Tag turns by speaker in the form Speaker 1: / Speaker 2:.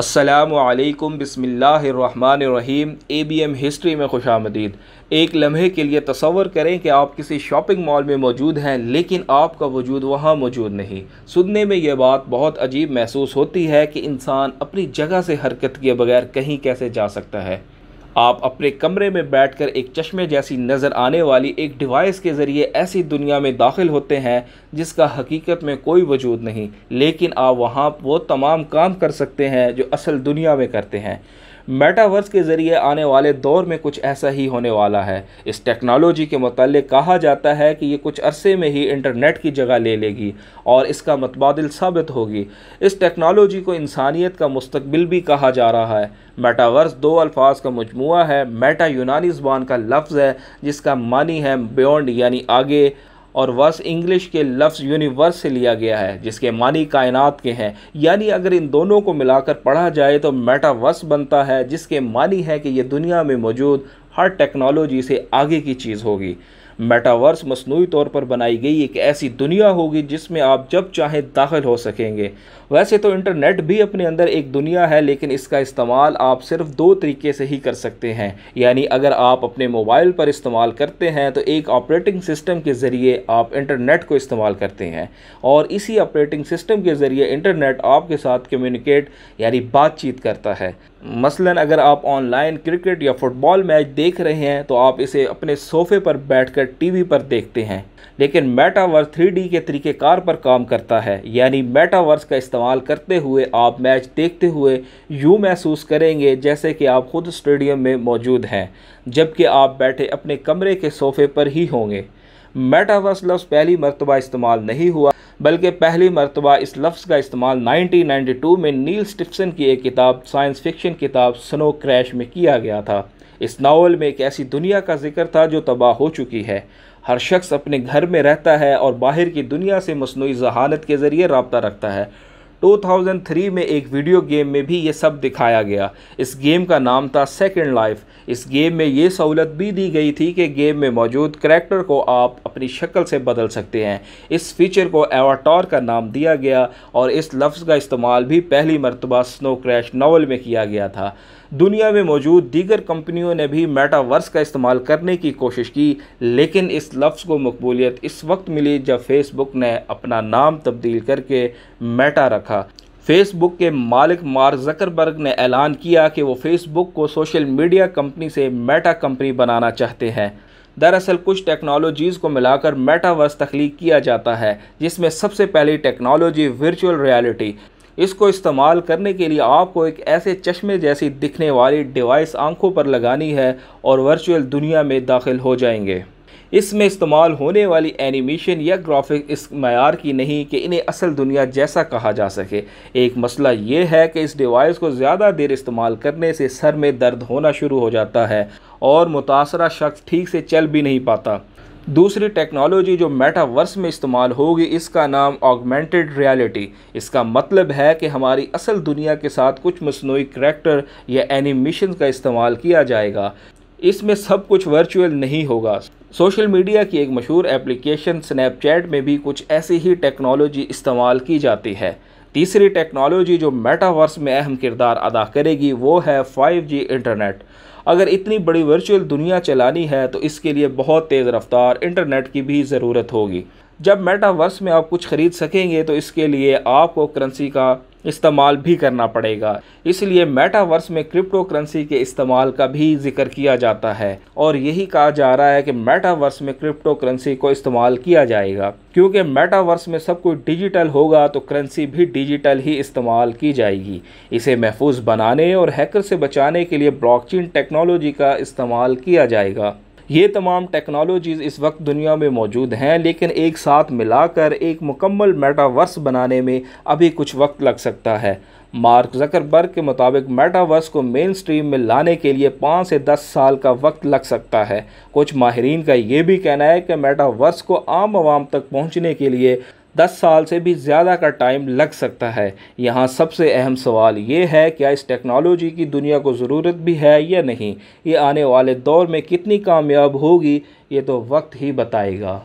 Speaker 1: असलकम बसमीम A B M history में खुश आमदीद एक लम्हे के लिए तसवर करें कि आप किसी शॉपिंग मॉल में मौजूद हैं लेकिन आपका वजूद वहाँ मौजूद नहीं सुनने में यह बात बहुत अजीब महसूस होती है कि इंसान अपनी जगह से हरकत किए बगैर कहीं कैसे जा सकता है आप अपने कमरे में बैठकर एक चश्मे जैसी नज़र आने वाली एक डिवाइस के ज़रिए ऐसी दुनिया में दाखिल होते हैं जिसका हकीकत में कोई वजूद नहीं लेकिन आप वहाँ वो तमाम काम कर सकते हैं जो असल दुनिया में करते हैं मेटावर्स के ज़रिए आने वाले दौर में कुछ ऐसा ही होने वाला है इस टेक्नोलॉजी के मतलब कहा जाता है कि ये कुछ अरसे में ही इंटरनेट की जगह ले लेगी और इसका मतबादल साबित होगी इस टेक्नोलॉजी को इंसानियत का मुस्तबिल भी कहा जा रहा है मेटावर्स दो अल्फाज का मजमू है मेटा यूनानी ज़बान का लफ्ज़ है जिसका मानी है बियॉन्ड यानी आगे और वर्स इंग्लिश के लफ्ज़ यूनिवर्स से लिया गया है जिसके मानी कायनात के हैं यानी अगर इन दोनों को मिलाकर पढ़ा जाए तो मेटावर्स बनता है जिसके मानी है कि यह दुनिया में मौजूद हर टेक्नोलॉजी से आगे की चीज़ होगी मेटावर्स मसनू तौर पर बनाई गई एक ऐसी दुनिया होगी जिसमें आप जब चाहें दाखिल हो सकेंगे वैसे तो इंटरनेट भी अपने अंदर एक दुनिया है लेकिन इसका इस्तेमाल आप सिर्फ दो तरीके से ही कर सकते हैं यानी अगर आप अपने मोबाइल पर इस्तेमाल करते हैं तो एक ऑपरेटिंग सिस्टम के ज़रिए आप इंटरनेट को इस्तेमाल करते हैं और इसी ऑपरेटिंग सिस्टम के ज़रिए इंटरनेट आपके साथ कम्युनिकेट यानी बातचीत करता है मसलन अगर आप ऑनलाइन क्रिकेट या फुटबॉल मैच देख रहे हैं तो आप इसे अपने सोफे पर बैठकर टीवी पर देखते हैं लेकिन मेटावर्स 3D के तरीक़ेकार पर काम करता है यानी मेटावर्स का इस्तेमाल करते हुए आप मैच देखते हुए यूँ महसूस करेंगे जैसे कि आप खुद स्टेडियम में मौजूद हैं जबकि आप बैठे अपने कमरे के सोफे पर ही होंगे मेटावर्स लफ्ज़ पहली मरतबा इस्तेमाल नहीं हुआ बल्कि पहली मरतबा इस लफ्ज़ का इस्तेमाल 1992 में नील स्टिफसन की एक किताब साइंस फिक्शन किताब स्नो क्रैश में किया गया था इस नावल में एक ऐसी दुनिया का जिक्र था जो तबाह हो चुकी है हर शख्स अपने घर में रहता है और बाहर की दुनिया से मसनू जहानत के ज़रिए रबता रखता है 2003 में एक वीडियो गेम में भी ये सब दिखाया गया इस गेम का नाम था सेकेंड लाइफ इस गेम में ये सहूलत भी दी गई थी कि गेम में मौजूद करैक्टर को आप अपनी शक्ल से बदल सकते हैं इस फीचर को एवाटॉर का नाम दिया गया और इस लफ्ज़ का इस्तेमाल भी पहली मरतबा स्नो क्रैश नावल में किया गया था दुनिया में मौजूद दीगर कंपनियों ने भी मेटावर्स का इस्तेमाल करने की कोशिश की लेकिन इस लफ्ज़ को मकबूलियत इस वक्त मिली जब फेसबुक ने अपना नाम तब्दील करके मेटा रखा फेसबुक के मालिक मार्क जकरबर्ग ने ऐलान किया कि वो फेसबुक को सोशल मीडिया कंपनी से मेटा कंपनी बनाना चाहते हैं दरअसल कुछ टेक्नोलॉजीज़ को मिलाकर मेटावर्स तख्लीक किया जाता है जिसमें सबसे पहली टेक्नोलॉजी वर्चुअल रियलिटी इसको इस्तेमाल करने के लिए आपको एक ऐसे चश्मे जैसी दिखने वाली डिवाइस आंखों पर लगानी है और वर्चुअल दुनिया में दाखिल हो जाएंगे इसमें इस्तेमाल होने वाली एनिमेशन या ग्राफिक इस मैार की नहीं कि इन्हें असल दुनिया जैसा कहा जा सके एक मसला ये है कि इस डिवाइस को ज़्यादा देर इस्तेमाल करने से सर में दर्द होना शुरू हो जाता है और मुतासरा शख्स ठीक से चल भी नहीं पाता दूसरी टेक्नोलॉजी जो मेटावर्स में इस्तेमाल होगी इसका नाम ऑगमेंटेड रियलिटी इसका मतलब है कि हमारी असल दुनिया के साथ कुछ मसनू करेक्टर या एनिमेशन का इस्तेमाल किया जाएगा इसमें सब कुछ वर्चुअल नहीं होगा सोशल मीडिया की एक मशहूर एप्लीकेशन स्नैपचैट में भी कुछ ऐसी ही टेक्नोलॉजी इस्तेमाल की जाती है तीसरी टेक्नोलॉजी जो मेटावर्स में अहम किरदार अदा करेगी वो है 5G इंटरनेट अगर इतनी बड़ी वर्चुअल दुनिया चलानी है तो इसके लिए बहुत तेज़ रफ्तार इंटरनेट की भी ज़रूरत होगी जब मेटावर्स में आप कुछ ख़रीद सकेंगे तो इसके लिए आपको करेंसी का इस्तेमाल भी करना पड़ेगा इसलिए मेटावर्स में क्रिप्टो करेंसी के इस्तेमाल का भी जिक्र किया जाता है और यही कहा जा रहा है कि मेटावर्स में क्रिप्टो करेंसी को इस्तेमाल किया जाएगा क्योंकि मेटावर्स में सब कुछ डिजिटल होगा तो करेंसी भी डिजिटल ही इस्तेमाल की जाएगी इसे महफूज बनाने और हैकर से बचाने के लिए ब्लॉकचेन टेक्नोलॉजी का इस्तेमाल किया जाएगा ये तमाम टेक्नोलॉजीज़ इस वक्त दुनिया में मौजूद हैं लेकिन एक साथ मिलाकर एक मुकम्मल मेटावर्स बनाने में अभी कुछ वक्त लग सकता है मार्क जकरबर्ग के मुताबिक मेटावर्स को मेन स्ट्रीम में लाने के लिए पाँच से दस साल का वक्त लग सकता है कुछ माहरीन का ये भी कहना है कि मेटावर्स को आम आवाम तक पहुँचने के लिए दस साल से भी ज़्यादा का टाइम लग सकता है यहाँ सबसे अहम सवाल ये है क्या इस टेक्नोलॉजी की दुनिया को ज़रूरत भी है या नहीं ये आने वाले दौर में कितनी कामयाब होगी ये तो वक्त ही बताएगा